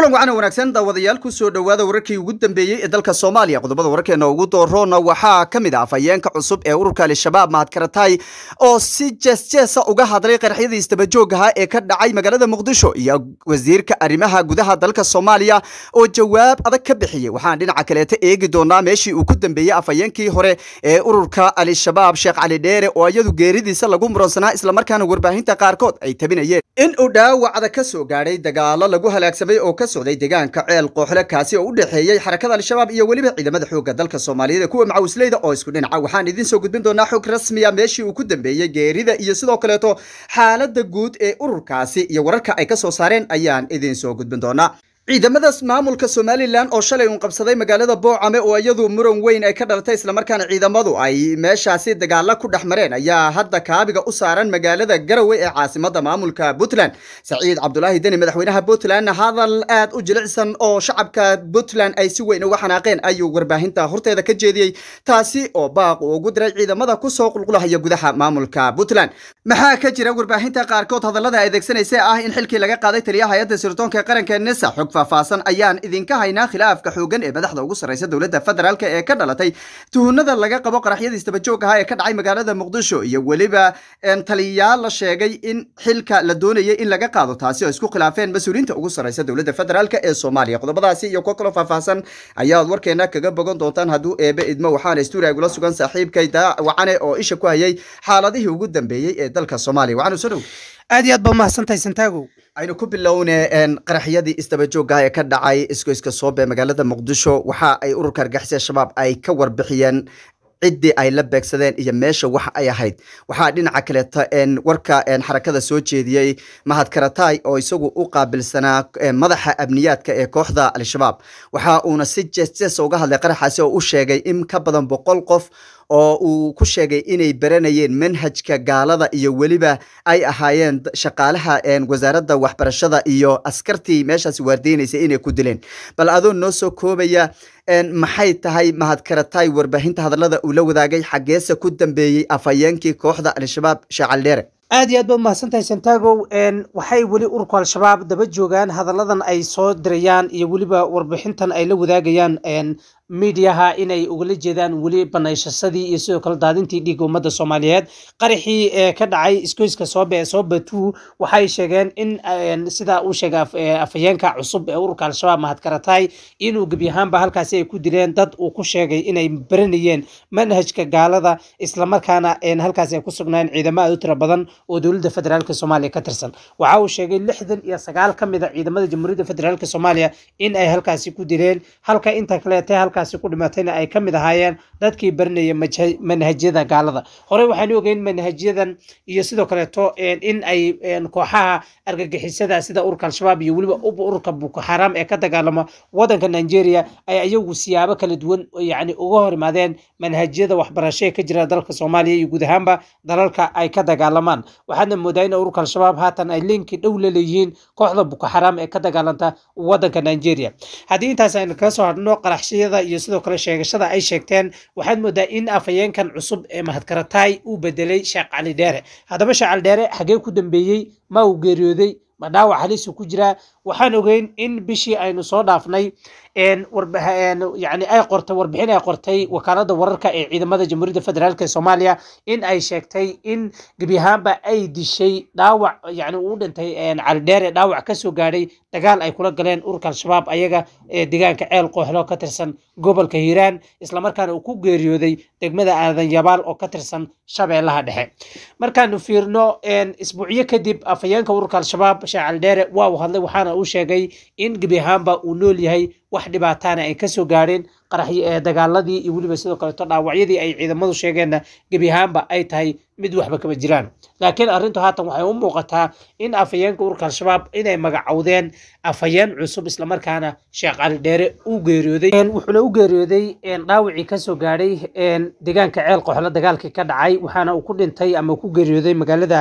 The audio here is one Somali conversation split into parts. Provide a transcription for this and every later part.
kulan wacan wanaagsan daawadayaal ku soo dhowaada wararkii ugu dambeeyey ee dalka soomaaliya qodobada wararkeena ugu doorroona waxaa ka mid ah afhayeenka cusub ee ururka al-shabaab mahadkaratay oo si jeesjeesa ah uga hadlay qarxyada istabajoogaha ee ka dhacay magaalada muqdisho iyo wasiirka arrimaha gudaha dalka soomaaliya oo jawaab adag ka bixiyey waxaan dhinaca kaleeta eegi doonaa meeshii uu ku dambeeyey afhayeenkii ah hore ee ururka al-shabaab sheekh cali dheere oo iyadu geeridiisa lagu muransanaa islamarkaana warbaahinta qaarkood ay tabinayeen in uu dhaawacda ka soo gaadhay dagaalo lagu halaagsamay oo ka socday deegaanka ceel qooxle kaasi oo u dhexeeyey xarakada al-shabaab iyo weliba ciidamada xoogga dalka soomaaliyeed ee kuwa macawisleyda oo isku dhinaca waxaan idiin soo gudbin doonaa xog rasmiya ah, meeshii uu ku dambeeyey geerida iyo sidoo kaleeto xaaladda guud ee ururkaasi iyo wararka ay ka soo saareen ayaan idiin soo gudbin doonaa ciidamada maamulka somalilan oo shalay uun qabsaday magaalada boocame oo iyadu muran weyn ay ka dhalatay islamarkaana ciidamadu ay meeshaasi dagaalla ku dhex mareen ayaa hadda kaabiga u saaran magaalada garowe ee caasimada maamulka puntland saciid cabdulaahi deni madaxweynaha puntland hadal aad u jilicsan oo shacabka puntland ay si weyn uga xanaaqeen ayuu warbaahinta horteeda ka jeediyey taasi oo baaq uu ugu diray ciidamada kusoo qulqulahaya gudaha maamulka puntland maxaa ka jira warbaahinta qaarkood hadallada adeegsanaysa ah in xilkii laga qaaday taliya hay-adda sirdoonka qaranka nisa xog faahfaahsan ayaan idinka haynaa khilaafka xoogan ee madaxda ugu sarreysa dowladda federaalk ee ka dhalatay tuhunada laga qabo qaraxyadii isdabajoog ahaa ee ka dhacay magaalada muqdisho iyo weliba taliyaa la sheegay in xilka la doonayay in laga qaado taasi oo isku khilaafeen mas-uuliyiinta ugu sarreysa dowladda federaalk ee soomaaliya qodobadaasi iyo kuwo kaloo faahfaahsan ayaad warkeena kaga bogan doontaan hadduu eebe idmo waxaana stuudiga sugan saaxiibkay daawacane oo isha ku hayay xaaladihii ugu dambeeyey ee dalka soomaaliya waxaanu soo aad iyo aad ba umahadsantahay santaagow aynu ku bilowne qaraxyadii isdabajooga ee ka dhacay iskoyska soobe magaalada muqdisho waxa ay ururka argagixisada shabaab ay ka warbixiyeen ciddii ay la beegsadeen iyo meesha wax ay ahayd waxaa dhinaca kaleeta warka xarakada soo jeediyey mahad karatay oo isagu u qaabilsanaa madaxa amniyaadka ee kooxda al-shabaab waxa uuna si jees ah uga hadlay qaraxaasi oo u sheegay in ka badan boqol qof oo uu ku sheegay inay baranayeen manhajka gaalada iyo weliba ay ahaayeen shaqaalaha wasaaradda waxbarashada iyo askartii meeshaas waardiinaysa inay ku dileen bal adoon noo soo koobaya maxay tahay mahadkaratay warbaahinta hadallada uu la wadaagay xaggeese ku dambeeyey afhayeenkii kooxda al-shabaab sheecaldheere aad iyo aad ba umahadsantahay santagow waxay weli ururku al-shabaab daba joogaan hadalladan ay soo dirayaan iyo weliba warbixintan ay la wadaagayaan miidyaha inay ugala jeedaan weli banayshasadii iyo sidoo kale daadintii dhiigga ummadda soomaaliyeed qaraxii ee eh, ka dhacay iskoyska soobe soobatu waxay sheegeen in eh, sidaa uu sheegay eh, afhayeenka cusub ee ururka al-shabaab mahadkaratay inuu gebi ahaanba halkaasi ay ku dileen dad uu ku sheegay inay baranayeen manhajka gaalada islamarkaana halkaasi ay ku sugnaayeen ciidamo aad u tira badan oo dowladda federaalk soomaaliya ka tirsan waxa uu sheegay lixdan iyo sagaal ka mid a ah ciidamada jamhuuriyadda federaalk soomaaliya in ay halkaasi ku dileen halka inta kaleete halka halkaasi ku dhimatayna ay ka mid ahaayeen dadkii barinaya manhajyada gaalada horey waxaan ogeyn manhajyadan iyo sidoo kaleeto in ay kooxaha argagixisada sida ururka al-shabaab iyo weliba ururka bukoxaraam ee ka dagaalama wadanka nigeria ay iyagu siyaabo kala duwan yani uga hor imaadeen manhajyada waxbarasho ee ka jira dalka soomaaliya iyo guud ahaanba dalalka ay ka dagaalamaan waxaadna moodaa in ururka al-shabaab haatan ay linki dhow la leeyihiin kooxda bukoxaraam ee ka dagaalanta wadanka nigeria haddii intaas aynu kaga hadhno qaraxshiyada iyo sidoo kale sheegashada ay sheegteen waxaad moodaa in afhayeenkan cusub ee mahadkaratay uu bedelay sheekh cali dheere haddaba sheekh cali dheere xaggee ku dambeeyey ma uu geeriyooday ma dhaawac halisu ku jiraa waxaan ogeyn in bishii aynu soo dhaafnay yani ay qortay warbixin ay qortay wakaalada wararka ee ciidamada jamhuuriyadda federaalk ee soomaaliya in ay sheegtay in gebi ay dishay dhaawac yani uu dhintay cali dhaawac kasoo gaadhay dagaal ay kula galeen ururka al-shabaab ayaga ee deegaanka ceel qooxlo ka tirsan gobolka hiiraan islamarkaana uu ku geeriyooday degmada aadan yabaal oo ka tirsan shabeellaha dhexe markaanu fiirno isbuucyo kadib afayeenka ururka al-shabaab sheekh cali waa uu hadlay waxaana waxaana uu sheegay in gebi ahaanba uu nool yahay wax dhibaataana ay kasoo gaadheen dagaaladii iyo weliba sidoo kaleeto dhaawacyadii ay ciidamadu sheegeenna gebi ahaanba ay tahay mid waxba kama jiraan laakiin arrintu haatan waxay u muuqataa in afhayeenka ururka al-shabaab inay magacowdeen afhayeen cusub islamarkaana sheekh cali dheere uu geeriyooday wuxuuna u geeriyooday dhaawacii kasoo gaadhay deegaanka ceel qoxlo dagaalkii ka dhacay waxaana uu ku dhintay ama ku geeriyooday magaalada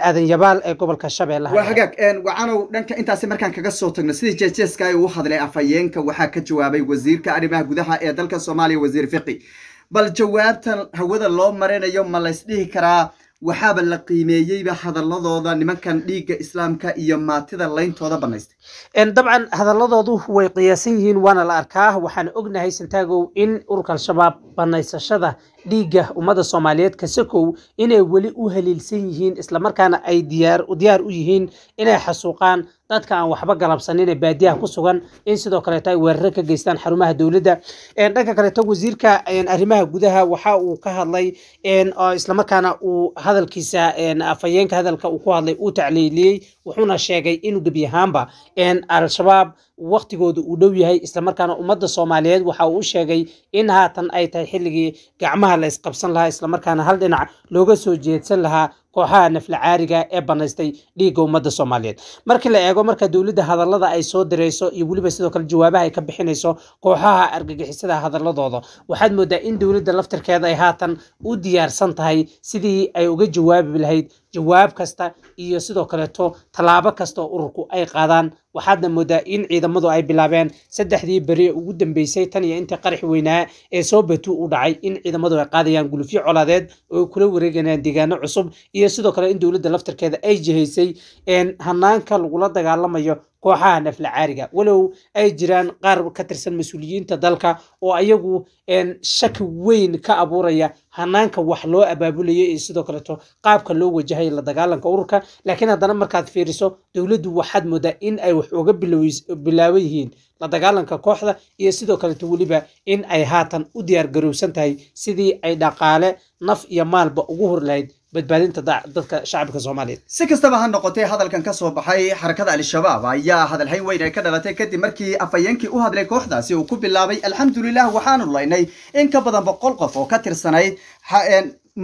aadanyabaal ee gobolka shabeellaha waa hagaag wacanow dhanka intaasi markaan kaga soo tagno sidii jeesjeeska ay ugu hadlay afhayeenka su'aalka waxaa ka jawaabay wasiirka arrimaha gudaha ee dalka soomaaliya wasiir fiqi bal jawaabtan hawada loo marinayo ma laysdhihi karaa waxaaba la qiimeeyeyba hadalladooda nimankan dhiigga islaamka iyo maatida layntooda banaystay dabcan hadalladoodu way qiyaasan yihiin waana la arkaa waxaan ognahay santaagow in ururka al-shabaab banaysashada dhiigga ummadda soomaaliyeed kasakow inay weli u haliilsan yihiin islamarkaana ay diyaar u yihiin inay xasuuqaan dadka aan waxba galabsanin ee baadiyaha ku sugan in sidoo kaleeto ay weerare ka geystaan xarumaha dowladda dhanka kaleeto wasiirka arrimaha gudaha waxa uu ka hadlay islamarkaana uu hadalkiisa afhayeenka hadalka uu ku hadlay uu tacliiliyey wuxuuna sheegay inuu gebi ahaanba al-shabaab waktigooda uu dhow yahay islamarkaana ummadda soomaaliyeed waxa uu sheegay in haatan ay tahay xilligii gacmaha la isqabsan lahaa islamarkaana hal dhinac looga soo jeedsan lahaa kooxaha naflacaariga ee banaystay dhiigga ummadda soomaaliyeed markii la eego marka dowladda hadallada ay soo dirayso iyo weliba sidoo kale jawaabaha ay ka bixinayso kooxaha argagixisada hadalladooda waxaad moodaa in dowladda laftirkeeda ay haatan u diyaarsan tahay sidii ay uga jawaabi lahayd jawaab kasta iyo sidoo kaleeto tallaabo kasta oo ururku ay qaadaan waxaadna moodaa in ciidamadu ay bilaabeen saddexdii beri ugu dambeysay tan iyo intii qarax weynaa ee soo batu u dhacay in ciidamadu ay qaadayaan gulufyo colaadeed oo kula wareeganaan deegaano cusub iyo sidoo kale in dowladda laftarkeeda ay jihaysay hanaanka lagula dagaalamayo kooxaha naflacaariga walow ay jiraan qaar ka tirsan mas-uuliyiinta dalka oo ayagu shaki weyn ka abuuraya hanaanka wax loo abaabulaya iyo sidoo kaleeto qaabka loo wajahay la dagaalanka ururka laakiin haddana markaad fiiriso dowladdu waxaad moodaa in ay wax uga bilaaban yihiin la dagaalanka kooxda iyo sidoo kaleeto weliba in ay haatan u diyaar garowsan tahay sidii ay dhaqaale naf iyo maalba ugu hor lahayd badbaadinta dadka shacabka soomaaliyeed si kastaba ha noqotee hadalkan ka soo baxay xarakada al-shabaab ayaa hadalhayn weyn ay ka dhalatay kadib markii afhayeenkii u hadlay kooxdaasi uu ku bilaabay alxamdulilah waxaanu laynay in ka badan boqol qof oo ka tirsanay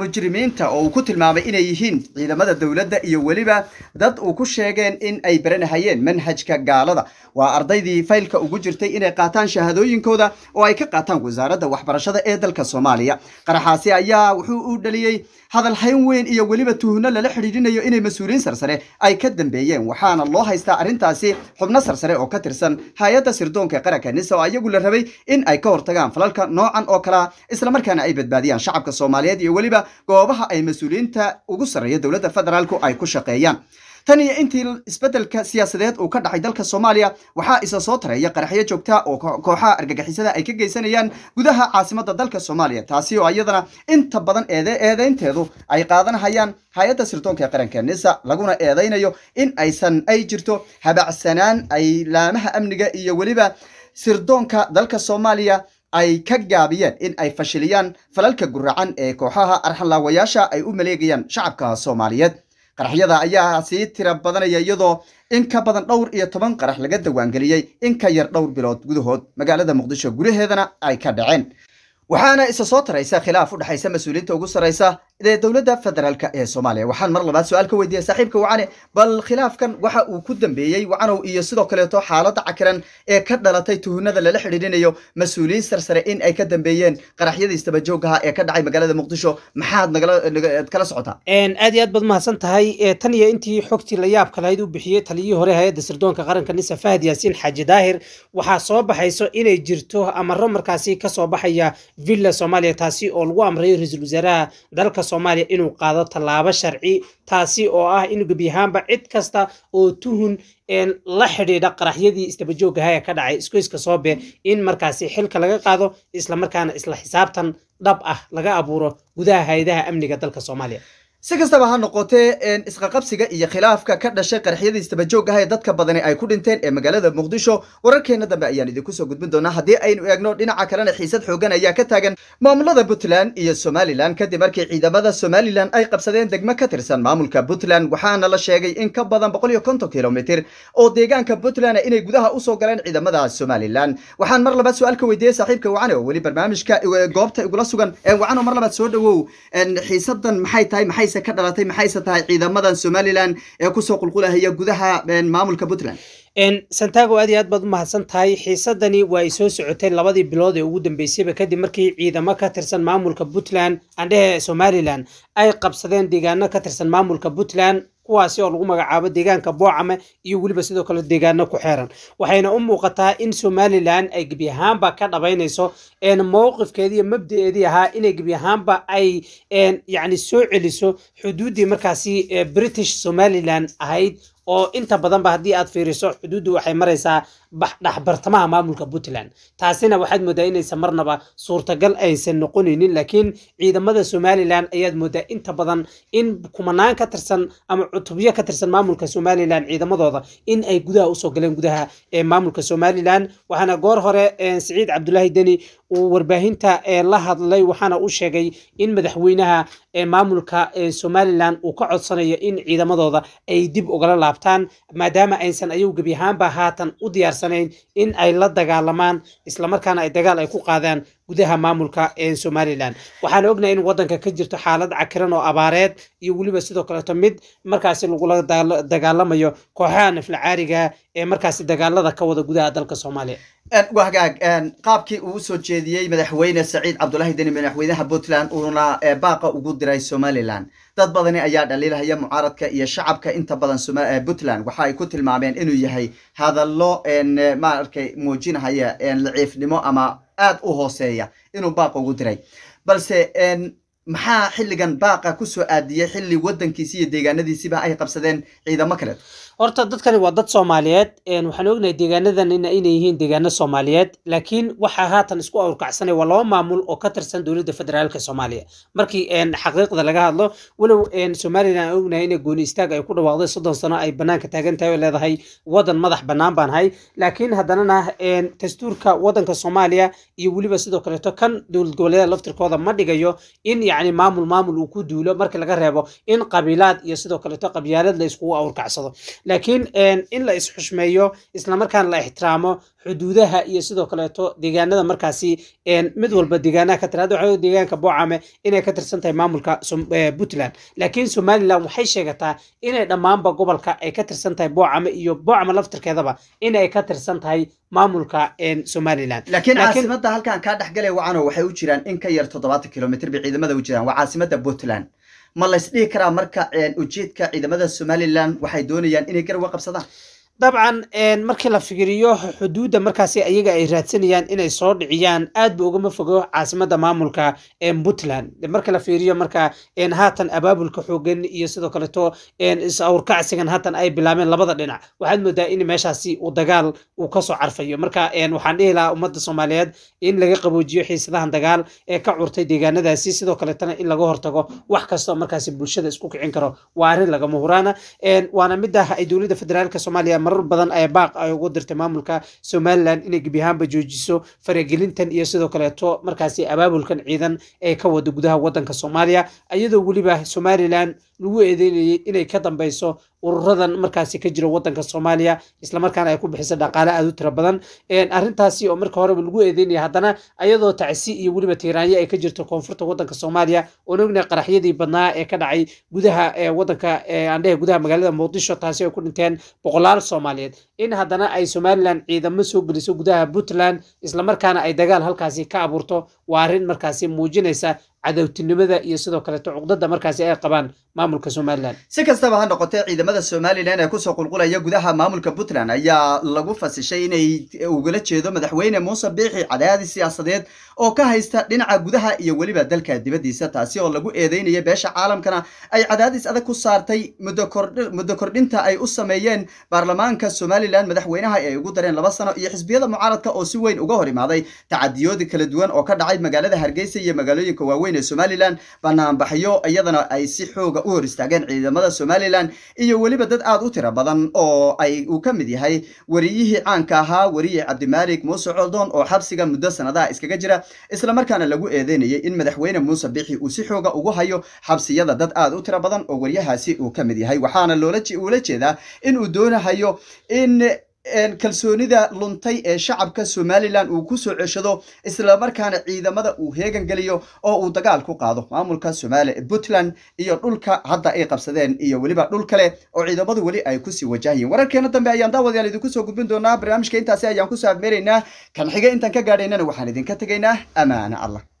mujrimiinta oo uu ku tilmaamay inay yihiin ciidamada dowladda iyo weliba dad uu ku sheegeen in ay baranahayeen manhajka gaalada waa ardaydii faylka ugu jirtay inay qaataan shahaadooyinkooda oo ay ka qaataan wasaaradda waxbarashada ee dalka soomaaliya qaraxaasi ayaa wuxuu u dhaliyey hadal hayn weyn iyo weliba tuhuno lala xidhiidhinayo inay mas-uuliyiin sarsare ay ka dambeeyeen waxaana loo haystaa arrintaasi xubno sarsare oo ka tirsan hay-adda sirdoonka qaranka nisa oo iyagu la rabay in ay ka hortagaan falalka noocan oo kalea islamarkaana ay badbaadiyaan shacabka soomaaliyeed iyo weliba goobaha ay mas-uuliyiinta ugu sarreeya dowladda federaalku ay ku shaqeeyaan tan iyo intii isbeddelka siyaasadeed uu ka dhacay dalka soomaaliya waxaa isa soo tareeya qaraxyo joogta oo kooxaha argagixisada ay ka geysanayaan gudaha caasimadda dalka soomaaliya taasi oo iyadana inta badan eede eedeynteedu ay qaadanahayaan hay-adda sirdoonka qaranka nisa laguna eedeynayo in aysan ay jirto habacsanaan ay laamaha amniga iyo weliba sirdoonka dalka soomaaliya ay ka gaabiyeen in ay fashiliyaan falalka guracan ee kooxaha arxanlaawayaasha ay u maleegayaan shacabka soomaaliyeed qaraxyada ayaa ah sii tira badanaya iyadoo in ka badan dhowr iyo toban qarax laga dawaangeliyey in ka yar dhowr bilood gudahood magaalada muqdisho gudaheedana ay ka dhaceen waxaana isa soo taraysa khilaaf u dhexaysa mas-uuliyiinta ugu sarraysa dowladda federaalk ee soomaaliya waxaan mar labaad su-aal ka weydiiya saaxiibka wacane bal khilaafkan waxa uu ku dambeeyey wacanow iyo sidoo kaleeto xaalada cakiran ee ka dhalatay tuhunada lala xidhiidhinayo mas-uuliyiin sarsare in ay ka dambeeyeen qaraxyada istabajoogaha ee ka dhacay magaalada muqdisho maxaad nagalaad kala socotaa aad iyo aad baad mahadsan tahay tan iyo intii xogtii la yaabka lahayd u bixiyey taliyihii hore hay-adda sirdoonka qaranka nisa fahad yaasiin xaaji daahir waxaa soo baxayso inay jirto amaro markaasi kasoo baxaya villa soomaaliya taasi oo lagu amrayo ra-iisul wasaaraha dalka soomaaliya inuu qaado tallaabo sharci taasi oo ah in gebi cid kasta oo tuhun la xidhiidha qaraxyadii istabajooggahaya ka dhacay isgoyska soobe in markaasi xilka laga qaado isla markaana isla xisaabtan dhab ah laga abuuro gudaha hay-adaha amniga dalka soomaaliya si kastaba ha noqotee isqaqabsiga iyo khilaafka ka dhashay qaraxyadii istabajoogaha ee dadka badani ay ku dhinteen ee magaalada muqdisho wararkeenna dambe ayaan idinku soo gudbin doonaa haddii aynu eegno dhinaca kalena xiisad xoogan ayaa ka taagan maamulada puntland iyo somalilan kadib markii ciidamada somalilan ay qabsadeen degmo ka tirsan maamulka puntland waxaana la sheegay in ka badan boqol iyo konton kilomitr oo deegaanka puntland inay gudaha usoo galeen ciidamada somalilan waxaan mar labaad su-aal ka weydiiyey saaxiibka wacane oo weli barnaamijka goobta igula sugan wacano mar labaad soo dhawow xiisadan maxay tahay maxay ka dhalatay maxayse tahay ciidamadan somalilan ee kusoo qulqulahaya gudaha maamulka puntland santago aad iyo aad baad u mahadsan tahay xiisadani waa ay soo socotay labadii bilood ee ugu dambeysayba kadib markii ciidamo ka tirsan maamulka puntland andhehe somalilan ay qabsadeen deegaano ka tirsan maamulka puntland kuwaasi oo lagu magacaabo deegaanka boocame iyo weliba sidoo kale deegaano ku xeeran waxayna u muuqataa in somalilan ay gebi ahaanba ka dhabaynayso mowqifkeedii iyo mabdaeedii ahaa inay gebi ahaanba ay yani soo celiso xuduuddii markaasi british somalilan ahayd oo inta badanba haddii aad fiiriso xuduuddu waxay maraysaa dhexbartamaha maamulka puntland taasina waxaad mooddaa inaysan marnaba suurtagal aysan noqonaynin laakiin ciidamada somalilan ayaad moodaa inta badan in kumanaan ka tirsan ama cutubyo ka tirsan maamulka somalilan ciidamadooda in ay gudaha usoo galeen gudaha ee maamulka somalilan waxaana goor hore eh, siciid cabdulaahi deni uu warbaahinta eh, la hadlay waxaana u sheegay in madaxweynaha eh, maamulka somalilan uu ka codsanayo in ciidamadooda ay dib ugala laab laabtaan maadaama aysan ayagu gebi ahaanba haatan u diyaarsanayn in ay la dagaalamaan islamarkaana ay dagaal ay ku qaadaan gudaha maamulka ee somalilan waxaana ognahay in waddanka ka jirto xaalad cakiran oo abaareed iyo weliba sidoo kaleeto mid markaasi lagula dagaalamayo kooxaha naflacaariga ee markaasi dagaalada ka wada gudaha dalka soomaaliya wagaag qaabkii uu usoo jeediyey madaxweyne saciid cabdulaahi deni madaxweynaha puntland uuna baaqa ugu diray somalilan dad badani ayaa dhaliilahaya mucaaradka iyo shacabka inta badan puntland waxa ay ku tilmaameen inuu yahay hadallo maaragtay muujinahaya laciifnimo ama aad u hooseeya inuu baaq ugu diray balse maxaa xilligan baaqa kusoo aadiyey xilli wadankiisi iyo deegaanadiisiba ay qabsadeen ciidamo kaleeto horta dadkani waa dad soomaaliyeed waxaan ognahay deegaanadan inay yihiin deegaano soomaaliyeed laakiin waxaa haatan isku awrkacsanaya waa laba maamul oo ka tirsan dowladda federaalk soomaaliya markii xaqiiqda laga hadlo walow somalilan aan ognahay inay gooni istaag ay ku dhawaaqday soddon sano ay banaanka taagan tahay oo leedahay wadan madax bannaan baan ahay laakiin haddanana dastuurka wadanka soomaaliya iyo weliba sidoo kaleeto kan dowlad goboleeda laftirkooda ma dhigayo in yacni maamul maamul uu ku duulo marki laga reebo in qabiilaad iyo sidoo kaleeto qabyaalad la iskugu awrkacsado laakiin in la isxushmeeyo islamarkaan la ixtiraamo xuduudaha iyo sidoo kaleeto deegaanada markaasi mid walba deegaanaha ka tirada waxa deegaanka boocame inay ka tirsan tahay maamulka e, puntland laakiin somalilan waxay sheegataa inay dhammaanba gobolka ay ka tirsan tahay boocame iyo boocame laftirkeedaba inay ka tirsan tahay maamulka somalilan laakiin caasimadda halkan kaa dhexgalay wacano waxay u jiraan in ka yar toddobaatan kilomitr bay ciidamada u jiraan waa caasimada puntland ma laysdhihi karaa marka eh, ujeedka ciidamada somalilan waxay doonayaan inay garwa qabsadaan dabcan markii la fikiriyo xuduudda markaasi ayaga ay raadsanayaan inay soo dhiciyaan aad ba ugama fogo caasimada maamulka puntland marka la fiiriyo marka haatan abaabulka xoogan iyo sidoo kaleeto is haatan ay bilaabeen labada dhinac waxaad moodaa in meeshaasi uu dagaal uu kasoo carfayo marka waxaan dhihi lahaa ummada soomaaliyeed in laga qaboojiyo xiisadahan dagaal ee ka curtay deegaanadaasi sidoo kaleetana in laga hortago wax kastoo markaasi bulshada isku kicin karo waa arrin lagama huraana waana midah ay dowladda federaalka soomaaliya marar badan ee baaq ay ugu dirtay maamulka somalilan inay gebi ahaanba joojiso faragelintan iyo sidoo kaleeto markaasi abaabulkan ciidan ee ka wada gudaha waddanka soomaaliya iyadoo weliba somalilan lagu eedeynayay inay ka dambeyso ururadan markaasi ka jiro wadanka soomaaliya islamarkaana ay ku bixiso dhaqaale aada u tira badan arintaasi oo marka horeba lagu eedeynaya haddana ayadoo tacsi iyo weliba tiiraanyo ay ka jirto koonfurta wadanka soomaaliya oon ognahay qaraxyadii badnaa ee ka dhacay gudaha wadanka aandhehe gudaha magaalada muqdisho taasi ay ku dhinteen boqolaal soomaaliyeed in haddana ay somalilan ciidamo soo geliso gudaha puntland islamarkaana ay dagaal halkaasi ka abuurto waa arrin markaasi muujinaysa cadowtinimada iyo sidoo kaleeto cuqdada markaasi ay qabaan maamulka somalilan si kastaba ha noqotee ciidamada somalilan ee kusoo qulqulaya gudaha maamulka puntland ayaa lagu fasishay inay ugala jeedo madaxweyne muuse biixi cadaadis siyaasadeed oo ka haysta dhinaca gudaha iyo weliba dalka dibaddiisa taasi oo lagu eedeynaya beesha caalamkana ay cadaadis adag ku saartay muddo kordhinta ay u sameeyeen baarlamaanka somalilan madaxweynaha ee ugu dareen laba sano iyo xisbiyada mucaaradka oo si weyn uga hor imaaday tacadiyoodi kala duwan oo ka dhacay magaalada hargeysa iyo magaalooyinka waaweyn madaxweyne somalilan banaanbaxyo iyadana ay si xooga u hor istaageen ciidamada somalilan iyo weliba dad aad u tira badan oo ay uu ka mid yahay wariyihii caanka ahaa wariye cabdimaalik muuse coldon oo xabsiga muddo sanadaha iskaga jira isla markaana lagu eedeynayay in madaxweyne muuse bixi uu si xooga ugu hayo xabsiyada dad aad u tira badan oo wariyahaasi uu ka mid yahay waxaana loola jeedaa in uu doonahayo in kalsoonida luntay ee shacabka somalilan uu ku soo ceshado islamarkaana ciidamada uu heegan geliyo oo uu dagaal ku qaado maamulka somaaliya puntland iyo dhulka hadda ay qabsadeen iyo weliba dhul kale oo ciidamadu weli ay kusii wajahayiin wararkeena dambe ayaan daawadayaal idinku soo gudbin doonaa barnaamijka intaasi ayaan kusoo abmeeraynaa kanxiga intaan ka gaadhaynana waxaan idinka tegaynaa amaana allah